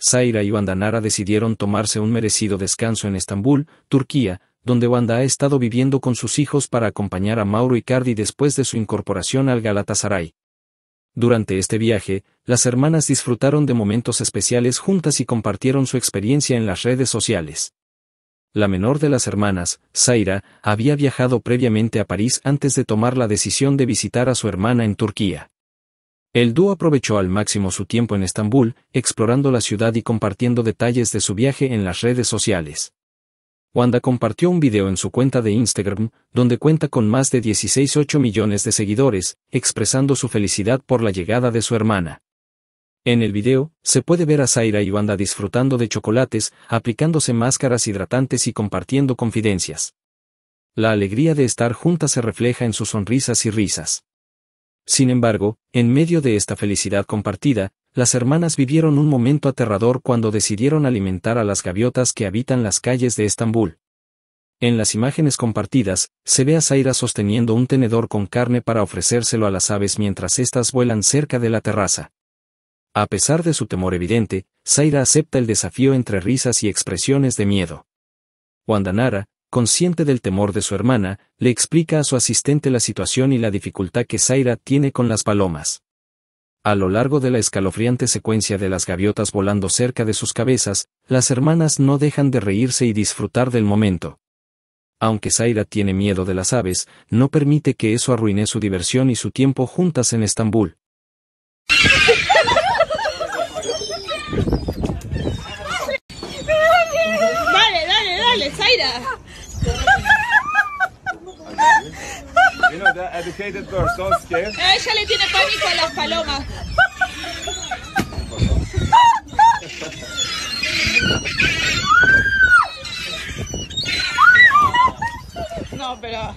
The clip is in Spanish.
Zaira y Wandanara decidieron tomarse un merecido descanso en Estambul, Turquía, donde Wanda ha estado viviendo con sus hijos para acompañar a Mauro Icardi después de su incorporación al Galatasaray. Durante este viaje, las hermanas disfrutaron de momentos especiales juntas y compartieron su experiencia en las redes sociales. La menor de las hermanas, Zaira, había viajado previamente a París antes de tomar la decisión de visitar a su hermana en Turquía. El dúo aprovechó al máximo su tiempo en Estambul, explorando la ciudad y compartiendo detalles de su viaje en las redes sociales. Wanda compartió un video en su cuenta de Instagram, donde cuenta con más de 16.8 millones de seguidores, expresando su felicidad por la llegada de su hermana. En el video, se puede ver a Zaira y Wanda disfrutando de chocolates, aplicándose máscaras hidratantes y compartiendo confidencias. La alegría de estar juntas se refleja en sus sonrisas y risas. Sin embargo, en medio de esta felicidad compartida, las hermanas vivieron un momento aterrador cuando decidieron alimentar a las gaviotas que habitan las calles de Estambul. En las imágenes compartidas, se ve a Zaira sosteniendo un tenedor con carne para ofrecérselo a las aves mientras éstas vuelan cerca de la terraza. A pesar de su temor evidente, Zaira acepta el desafío entre risas y expresiones de miedo. Wandanara, consciente del temor de su hermana, le explica a su asistente la situación y la dificultad que Zaira tiene con las palomas. A lo largo de la escalofriante secuencia de las gaviotas volando cerca de sus cabezas, las hermanas no dejan de reírse y disfrutar del momento. Aunque Zaira tiene miedo de las aves, no permite que eso arruine su diversión y su tiempo juntas en Estambul. You know, the educated Ella ah, le tiene pánico a las palomas. No, pero...